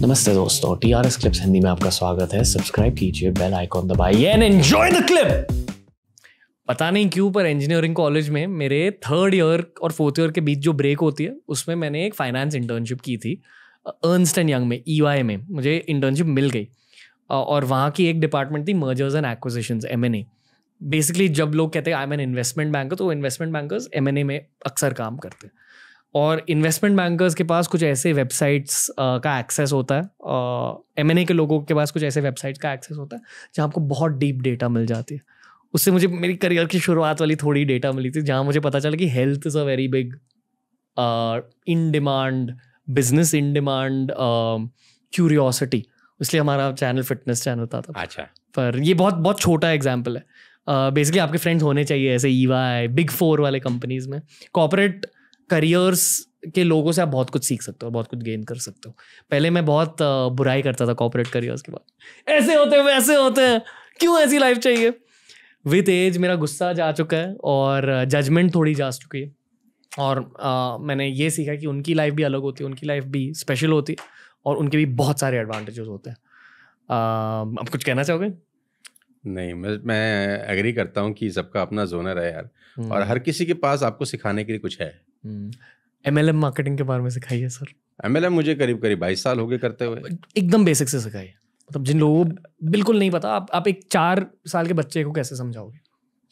नमस्ते दोस्तों T R S clips Hindi में आपका स्वागत है सब्सक्राइब कीजिए बेल आइकॉन दबाइए एंड एंजॉय द क्लिप पता नहीं क्यों पर इंजीनियरिंग कॉलेज में मेरे थर्ड ईयर और फोर्थ ईयर के बीच जो ब्रेक होती है उसमें मैंने एक फाइनेंस इंटर्नशिप की थी अर्नस्ट एंड यंग में ई e में मुझे इंटर्नशिप मिल गई और वहाँ की एक डिपार्टमेंट थी mergers and acquisition M and A basically जब लोग कहते हैं I am an investment banker तो investment bankers M and A में अक्सर काम करते हैं और इन्वेस्टमेंट बैंकर्स के पास कुछ ऐसे वेबसाइट्स का एक्सेस होता है एम एन के लोगों के पास कुछ ऐसे वेबसाइट्स का एक्सेस होता है जहाँ आपको बहुत डीप डेटा मिल जाती है उससे मुझे मेरी करियर की शुरुआत वाली थोड़ी डेटा मिली थी जहाँ मुझे पता चला कि health is a very big in demand business in demand curiosity इसलिए हमारा चैनल फिटनेस चैनल था, था अच्छा पर ये बहुत बहुत छोटा एग्जाम्पल है बेसिकली uh, आपके फ्रेंड्स होने चाहिए ऐसे ई बिग फोर वाले कंपनीज में कॉपरेट करियर्स के लोगों से आप बहुत कुछ सीख सकते हो बहुत कुछ गेन कर सकते हो पहले मैं बहुत बुराई करता था कॉपरेट करियर्स के बाद ऐसे होते हैं वैसे होते हैं क्यों ऐसी लाइफ चाहिए विथ एज मेरा गुस्सा जा चुका है और जजमेंट थोड़ी जा चुकी है और आ, मैंने ये सीखा कि उनकी लाइफ भी अलग होती है उनकी लाइफ भी स्पेशल होती है और उनके भी बहुत सारे एडवांटेजेस होते हैं आप कुछ कहना चाहोगे नहीं मैं मैं एग्री करता हूँ कि सबका अपना जोनर है यार और हम्म। हर किसी के पास आपको सिखाने के लिए कुछ है एम एल एम मार्केटिंग के बारे में सिखाइए सर एम एल एम मुझे करीब करीब बाईस साल हो गए करते हुए एकदम बेसिक से सिखाइए मतलब जिन लोगों को बिल्कुल नहीं पता आप आप एक चार साल के बच्चे को कैसे समझाओगे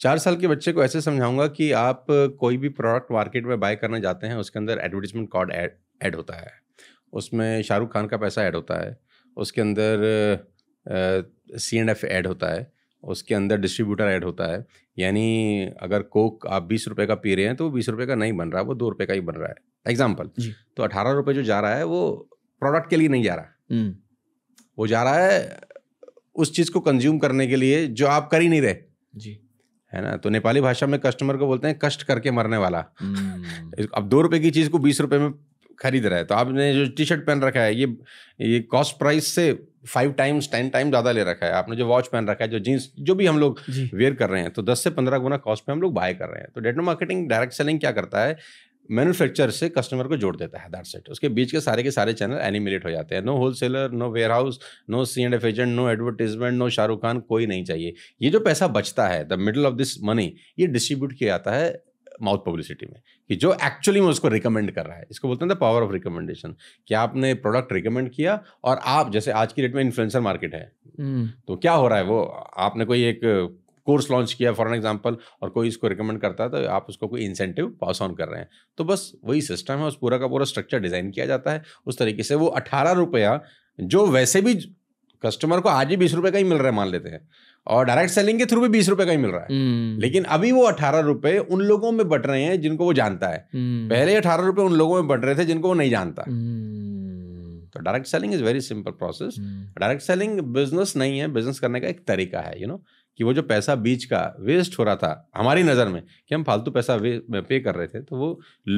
चार साल के बच्चे को ऐसे समझाऊंगा कि आप कोई भी प्रोडक्ट मार्केट में बाय करना चाहते हैं उसके अंदर एडवर्टीजमेंट कॉड ऐड होता है उसमें शाहरुख खान का पैसा ऐड होता है उसके अंदर सी एंड एफ ऐड होता है उसके अंदर डिस्ट्रीब्यूटर ऐड होता है यानी अगर कोक आप बीस रुपए का पी रहे हैं तो वो बीस रुपए का नहीं बन रहा वो दो रुपए का ही बन रहा है एग्जाम्पल तो अठारह रुपये जो जा रहा है वो प्रोडक्ट के लिए नहीं जा रहा हम्म। वो जा रहा है उस चीज़ को कंज्यूम करने के लिए जो आप कर ही नहीं रहे जी है ना तो नेपाली भाषा में कस्टमर को बोलते हैं कष्ट करके मरने वाला हम्म। अब दो रुपए की चीज़ को बीस रुपए में खरीद रहा है तो आपने जो टी शर्ट पहन रखा है ये ये कॉस्ट प्राइस से फाइव टाइम्स टेन टाइम ज्यादा ले रखा है आपने जो वॉच पहन रखा है जो जींस जो भी हम लोग वेयर कर रहे हैं तो दस से पंद्रह गुना कॉस्ट पे हम लोग बाय कर रहे हैं तो डेटो मार्केटिंग डायरेक्ट सेलिंग क्या करता है मैन्युफैक्चर से कस्टमर को जोड़ देता है दैट सेट उसके बीच के सारे के सारे चैनल एनिमिलेट हो जाते हैं no wholesaler no warehouse no C and F agent no advertisement no Shahrukh Khan कोई नहीं चाहिए ये जो पैसा बचता है the middle of this money ये डिस्ट्रीब्यूट किया जाता है माउथ पब्लिसिटी में कि जो एक्चुअली में उसको रिकमेंड कर रहा है इसको बोलते हैं द पावर ऑफ रिकमेंडेशन कि आपने प्रोडक्ट रिकमेंड किया और आप जैसे आज की डेट में इन्फ्लुएंसर मार्केट है हम्म। तो क्या हो रहा है वो आपने कोई एक कोर्स लॉन्च किया फॉर एन एग्जाम्पल और कोई इसको रिकमेंड करता है तो आप उसको कोई इंसेंटिव पास ऑन कर रहे हैं तो बस वही सिस्टम है उस पूरा का पूरा स्ट्रक्चर डिजाइन किया जाता है उस तरीके से वो अठारह रुपया जो वैसे भी कस्टमर को आज ही बीस रुपए का ही मिल रहा है मान लेते हैं और डायरेक्ट सेलिंग के थ्रू भी बीस रुपए का ही मिल रहा है हम्म। लेकिन अभी वो अठारह रुपए उन लोगों में बट रहे हैं जिनको वो जानता है हम्म। पहले अठारह रुपए उन लोगों में बट रहे थे जिनको वो नहीं जानता हम्म। तो direct selling is very simple process direct selling business नहीं है बिजनेस करने का एक तरीका है यू you नो know? कि वो जो पैसा बीच का वेस्ट हो रहा था हमारी नज़र में कि हम फालतू पैसा पे कर रहे थे तो वो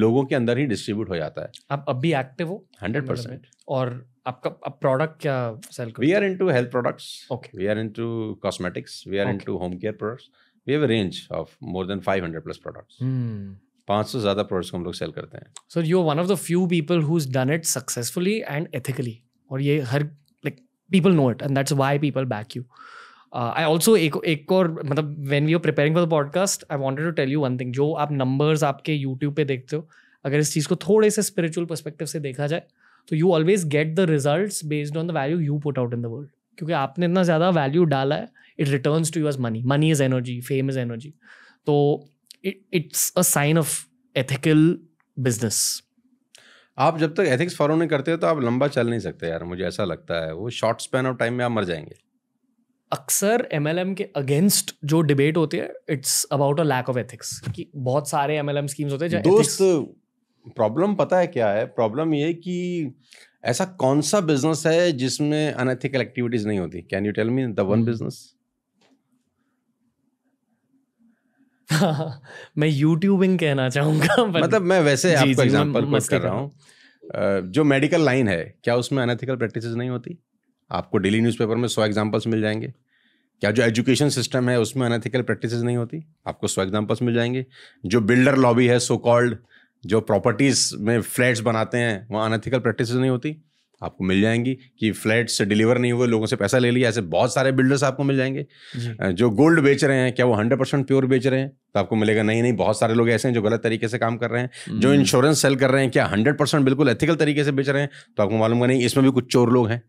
लोगों के अंदर ही डिस्ट्रीब्यूट हो जाता है आप अब भी एक्टिव हो हंड्रेड परसेंट मतलब और आपका अब प्रोडक्ट क्या sell we are into health products okay we are into cosmetics we are into home care products we have range of more than five plus products पाँच सौ ज़्यादा प्रोडक्ट्स को हम लोग सेल करते हैं sir you one of the few people who done it successfully and ethically और ये हर like people know it and that's why people back you I uh, also एक एक और मतलब when we are preparing for the podcast I wanted to tell you one thing जो आप numbers आपके यूट्यूब पे देखते हो अगर इस चीज़ को थोड़े से स्पिरिचुअल परस्पेक्टिव से देखा जाए तो you always get the result based on the value you put out in the world क्योंकि आपने इतना ज़्यादा वैल्यू डाला है it return to your money money is energy fame is energy तो it's a sign of ethical business आप जब तक एथिक्स फॉलो नहीं करते तो आप लंबा चल नहीं सकते यार मुझे ऐसा लगता है वो शॉर्ट स्पैन ऑफ टाइम में आप मर जाएंगे अक्सर एम एल एम के अगेंस्ट जो डिबेट होते हैं it's about a lack of ethics कि बहुत सारे एम स्कीम्स होते हैं दोस्त प्रॉब्लम पता है क्या है प्रॉब्लम ये कि ऐसा कौन सा बिजनेस है जिसमें अनएथिकल एक्टिविटीज नहीं होती can you tell me the one business मैं यूट्यूबिंग कहना चाहूंगा मतलब मैं वैसे आपको एग्जांपल कर रहा हूँ जो मेडिकल लाइन है क्या उसमें अनएथिकल प्रैक्टिसेस नहीं होती आपको डेली न्यूज़पेपर में सौ एग्जाम्पल्स मिल जाएंगे क्या जो एजुकेशन सिस्टम है उसमें अनथिकल प्रैक्टिस नहीं होती आपको सौ एग्जाम्पल्स मिल जाएंगे जो बिल्डर लॉबी है सो कॉल्ड जो प्रॉपर्टीज़ में फ्लैट्स बनाते हैं वहाँ अनथिकल प्रैक्टिस नहीं होती आपको मिल जाएंगी कि फ्लैट्स डिलीवर नहीं हुए लोगों से पैसा ले लिया ऐसे बहुत सारे बिल्डर्स आपको मिल जाएंगे जो गोल्ड बेच रहे हैं क्या वो हंड्रेड परसेंट प्योर बेच रहे हैं तो आपको मिलेगा नहीं नहीं बहुत सारे लोग ऐसे हैं जो गलत तरीके से काम कर रहे हैं जो इंश्योरेंस हम्म। सेल कर रहे हैं क्या हंड्रेड परसेंट बिल्कुल एथिकल तरीके से बेच रहे हैं तो आपको मालूम नहीं इसमें भी कुछ चोर लोग हैं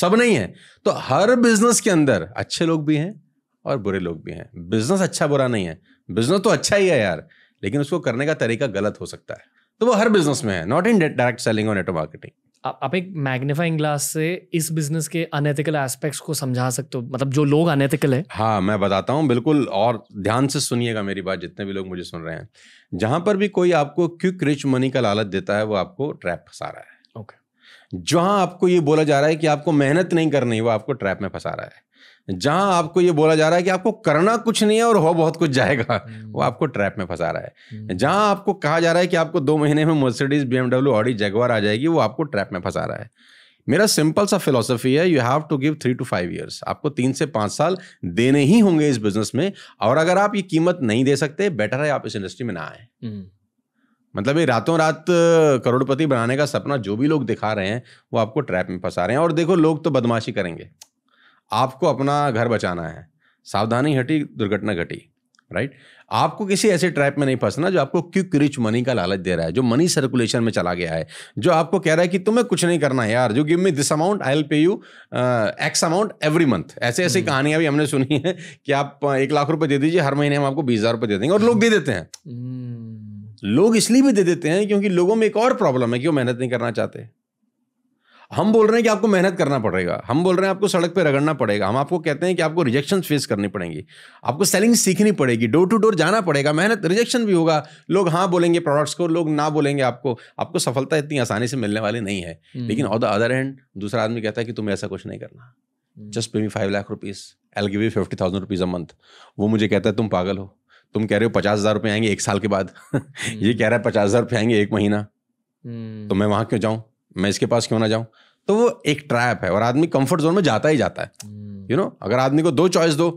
सब नहीं है तो हर बिजनेस के अंदर अच्छे लोग भी हैं और बुरे लोग भी हैं बिजनेस अच्छा बुरा नहीं है बिजनेस तो अच्छा ही है यार लेकिन उसको करने का तरीका गलत हो सकता है तो वो हर बिजनेस में है नॉट इन डायरेक्ट सेलिंग और नेटवर्क मार्केटिंग आप एक मैग्नीफाइंग ग्लास से इस बिजनेस के अनएथिकल एस्पेक्ट्स को समझा सकते हो मतलब जो लोग अनएथिकल है हाँ मैं बताता हूँ बिल्कुल और ध्यान से सुनिएगा मेरी बात जितने भी लोग मुझे सुन रहे हैं जहां पर भी कोई आपको क्विक रिच मनी का लालच देता है वो आपको ट्रैप फंसा रहा है जहां आपको ये बोला जा रहा है कि आपको मेहनत नहीं करनी वो आपको ट्रैप में फंसा रहा है जहां आपको ये बोला जा रहा है कि आपको करना कुछ नहीं है और हो बहुत कुछ जाएगा वो हम्म। आपको ट्रैप में फंसा रहा है हम्म। जहां आपको कहा जा रहा है कि आपको दो महीने में मर्सिडीज बीएमडब्ल्यू ऑडी जगवार आ जाएगी वो आपको ट्रैप में फंसा रहा है मेरा सिंपल सा फिलोसफी है you have to give three to five years आपको तीन से पांच साल देने ही होंगे इस बिजनेस में और अगर आप ये कीमत नहीं दे सकते बेटर है आप इस इंडस्ट्री में ना आए हम्म। मतलब ये रातों रात करोड़पति बनाने का सपना जो भी लोग दिखा रहे हैं वो आपको ट्रैप में फंसा रहे हैं और देखो लोग तो बदमाशी करेंगे आपको अपना घर बचाना है सावधानी हटी दुर्घटना घटी राइट आपको किसी ऐसे ट्रैप में नहीं फंसना जो आपको क्विक रिच मनी का लालच दे रहा है जो मनी सर्कुलेशन में चला गया है जो आपको कह रहा है कि तुम्हें कुछ नहीं करना है यार जो give me this amount I will pay you X amount every month ऐसे ऐसी हम्म। कहानियां भी हमने सुनी है कि आप एक लाख रुपए दे दीजिए हर महीने हम आपको बीस हजार रुपये दे देंगे और लोग दे देते हैं हम्म। लोग इसलिए भी दे देते हैं क्योंकि लोगों में एक और प्रॉब्लम है कि वो मेहनत नहीं करना चाहते हम बोल रहे हैं कि आपको मेहनत करना पड़ेगा हम बोल रहे हैं आपको सड़क पर रगड़ना पड़ेगा हम आपको कहते हैं कि आपको रिजेक्शन फेस करनी पड़ेंगी आपको सेलिंग सीखनी पड़ेगी डोर टू डोर जाना पड़ेगा मेहनत रिजेक्शन भी होगा लोग हाँ बोलेंगे प्रोडक्ट्स को लोग ना बोलेंगे आपको आपको सफलता इतनी आसानी से मिलने वाली नहीं है हम्म। लेकिन ऑन द अदर हैंड दूसरा आदमी कहता है कि तुम्हें ऐसा कुछ नहीं करना just pay me five lakh rupees I'll give you fifty thousand rupees a month वो मुझे कहता है तुम पागल हो तुम कह रहे हो पचास हजार रुपये आएंगे एक साल के बाद ये हम्म। कह रहा है पचास हजार रुपये आएंगे एक महीना हम्म। तो मैं वहां क्यों जाऊं मैं इसके पास क्यों ना जाऊं तो वो एक ट्रैप है और आदमी कंफर्ट जोन में जाता ही जाता है यू हम्म। नो अगर आदमी को दो चॉइस दो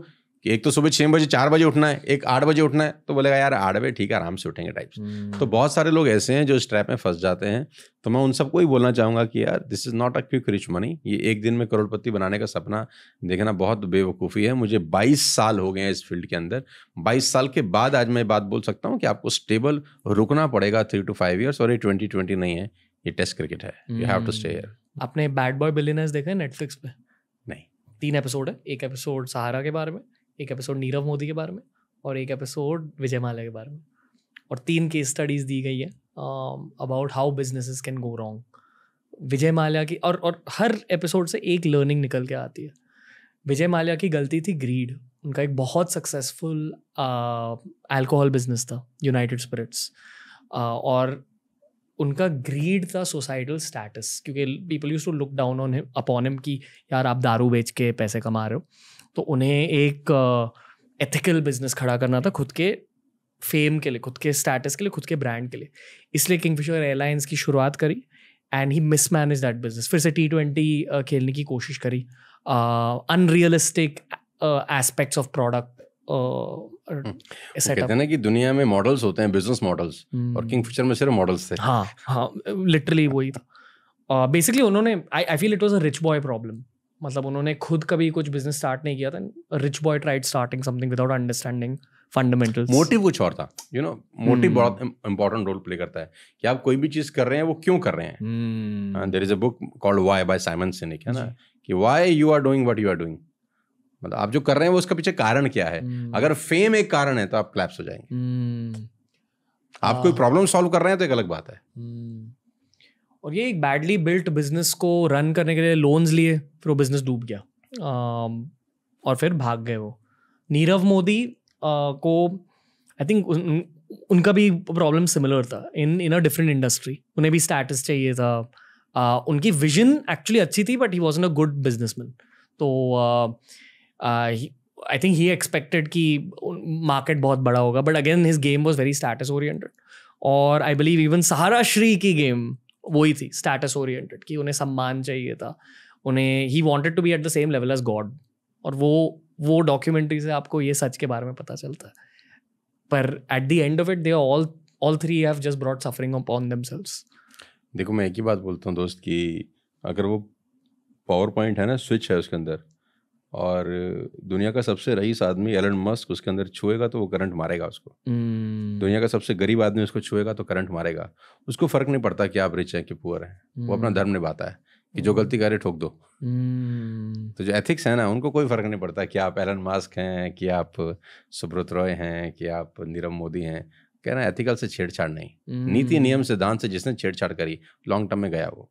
कि एक तो सुबह छः बजे चार बजे उठना है एक आठ बजे उठना है तो बोलेगा यार आठ बजे ठीक है आराम से उठेंगे टाइप से हम्म। तो बहुत सारे लोग ऐसे हैं जो इस ट्रैप में फंस जाते हैं तो मैं उन सबको ही बोलना चाहूँगा कि यार this is not a quick rich money ये एक दिन में करोड़पति बनाने का सपना देखना बहुत बेवकूफ़ी है मुझे बाईस साल हो गए हैं इस फील्ड के अंदर बाईस साल के बाद आज मैं बात बोल सकता हूँ कि आपको स्टेबल रुकना पड़ेगा थ्री टू फाइव ईयर्स और ये ट्वेंटी ट्वेंटी नहीं है ये टेस्ट क्रिकेट है you have to stay here आपने बैड बॉय बिलियनर्स देखा है नेटफ्लिक्स पे नहीं तीन एपिसोड है एक एपिसोड सहारा के बारे में एक एपिसोड नीरव मोदी के बारे में और एक एपिसोड विजय माल्या के बारे में और तीन केस स्टडीज़ दी गई है about how business can go wrong Vijay Mallya की और और हर एपिसोड से एक लर्निंग निकल के आती है विजय माल्या की गलती थी ग्रीड उनका एक बहुत सक्सेसफुल अल्कोहल बिजनेस था यूनाइटेड स्पिरिट्स uh, और उनका ग्रीड था सोसाइटल स्टेटस क्योंकि people use to look down on him upon him कि यार आप दारू बेच के पैसे कमा रहे हो तो उन्हें एक एथिकल uh, बिजनेस खड़ा करना था खुद के फेम के लिए खुद के स्टेटस के लिए खुद के ब्रांड के लिए इसलिए किंगफिशर एयरलाइंस की शुरुआत करी and he mismanage that business फिर से टी ट्वेंटी uh, खेलने की कोशिश करी अनरियलिस्टिक एस्पेक्ट्स ऑफ प्रोडक्ट हम्म। कहते हैं ना कि दुनिया में मॉडल्स होते हैं बिजनेस मॉडल्स और किंगफिशर हम्म। में सिर्फ मॉडल्स थे हाँ हाँ लिटरली वही था बेसिकली uh, उन्होंने I I feel it was a rich boy problem मतलब उन्होंने खुद कभी कुछ बिजनेस स्टार्ट नहीं किया था rich boy tried starting something without understanding fundamental motive कुछ और था यू नो मोटिव हम्म। बहुत इंपॉर्टेंट रोल प्ले करता है कि आप कोई भी चीज कर रहे हैं वो क्यों कर रहे हैं there is a book called Why by Simon Sinek है ना कि why you are doing what you are doing मतलब आप जो कर रहे हैं वो उसके पीछे कारण क्या है हम्म। अगर फेम एक कारण है तो आप क्लैप्स हो जाएंगे हम्म। आप कोई प्रॉब्लम हाँ। सॉल्व कर रहे हैं तो एक अलग बात है हम्म। और ये एक बैडली बिल्ट बिजनेस को रन करने के लिए लोन्स लिए फिर वो बिजनेस डूब गया आ, और फिर भाग गए वो नीरव मोदी आ, को आई थिंक उन, उनका भी प्रॉब्लम सिमिलर था इन इन अ डिफरेंट इंडस्ट्री उन्हें भी स्टैटस चाहिए था आ, उनकी विजन एक्चुअली अच्छी थी but he was a good businessman तो आई थिंक ही एक्सपेक्टेड कि मार्केट बहुत बड़ा होगा but again his game was very status oriented और I believe even Sahara Shri की गेम वही थी स्टैटस ओरिएंटेड कि उन्हें सम्मान चाहिए था उन्हें he wanted to be at the same level as God और वो वो डॉक्यूमेंट्री से आपको ये सच के बारे में पता चलता है पर at the end of it they all all three have just brought suffering upon them देखो मैं एक ही बात बोलता हूँ दोस्त कि अगर वो पावर पॉइंट है ना स्विच है उसके अंदर और दुनिया का सबसे रईस आदमी एलन मस्क उसके अंदर छुएगा तो वो करंट मारेगा उसको हम्म। दुनिया का सबसे गरीब आदमी उसको छुएगा तो करंट मारेगा उसको फर्क नहीं पड़ता कि आप रिच हैं कि पुअर हैं वो अपना हम्म। धर्म निभाता है कि जो गलती करे ठोक दो हम्म। तो जो एथिक्स है ना उनको कोई फर्क नहीं पड़ता कि आप एलन मास्क हैं कि आप सुब्रत रॉय हैं कि आप नीरव मोदी हैं कहना एथिकल से छेड़छाड़ नहीं नीति नियम सिद्धांत से जिसने छेड़छाड़ करी लॉन्ग टर्म में गया वो